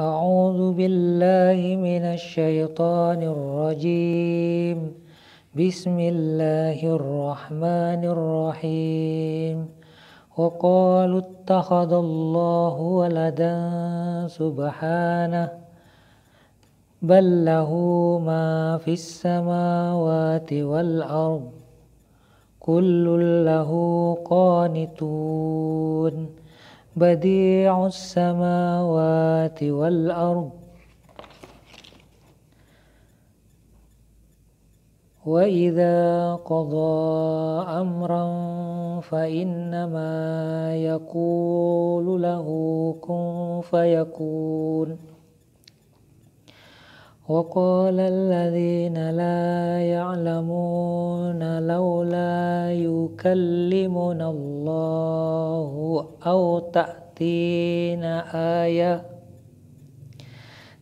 أعوذ بالله من الشيطان الرجيم بسم الله الرحمن الرحيم وقالوا اتخذ الله ولدا سبحانه بل له ما في السماوات والأرض كل له قانتون بديع السماوات والأرض وإذا قضى أمرا فإنما يقول له كن فيكون وقال الذين لا يعلمون لولا يؤمنون يكلمنا الله أو تأتينا آية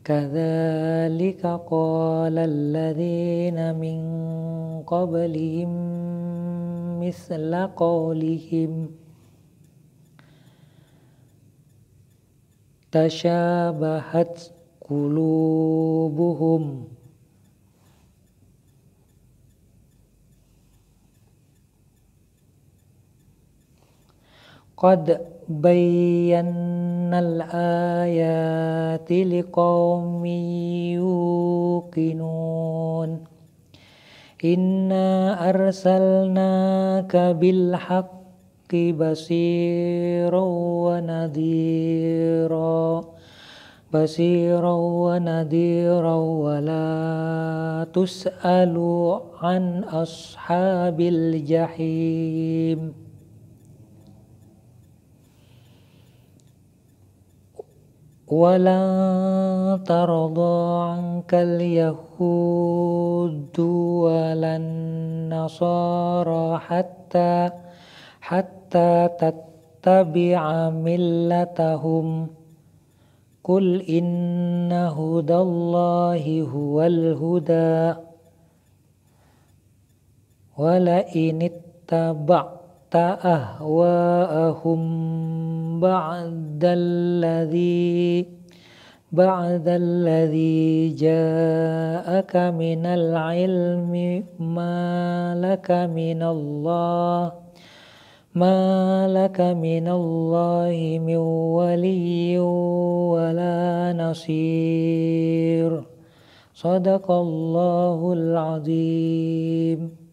كذلك قال الذين من قبلهم مثل قولهم تشابهت قلوبهم قد بينا الآيات لقوم يوقنون إنا أرسلناك بالحق بصيرا ونذيرا بصيرا ونذيرا ولا تسأل عن أصحاب الجحيم ولن ترضى عنك اليهود ولا النصارى حتى حتى تتبع ملتهم قل إن هدى الله هو الهدى ولئن اتبعت أهواءهم بعد الذي بعد الذي جاءك من العلم ما لك من الله ما لك من الله من ولي ولا نصير صدق الله العظيم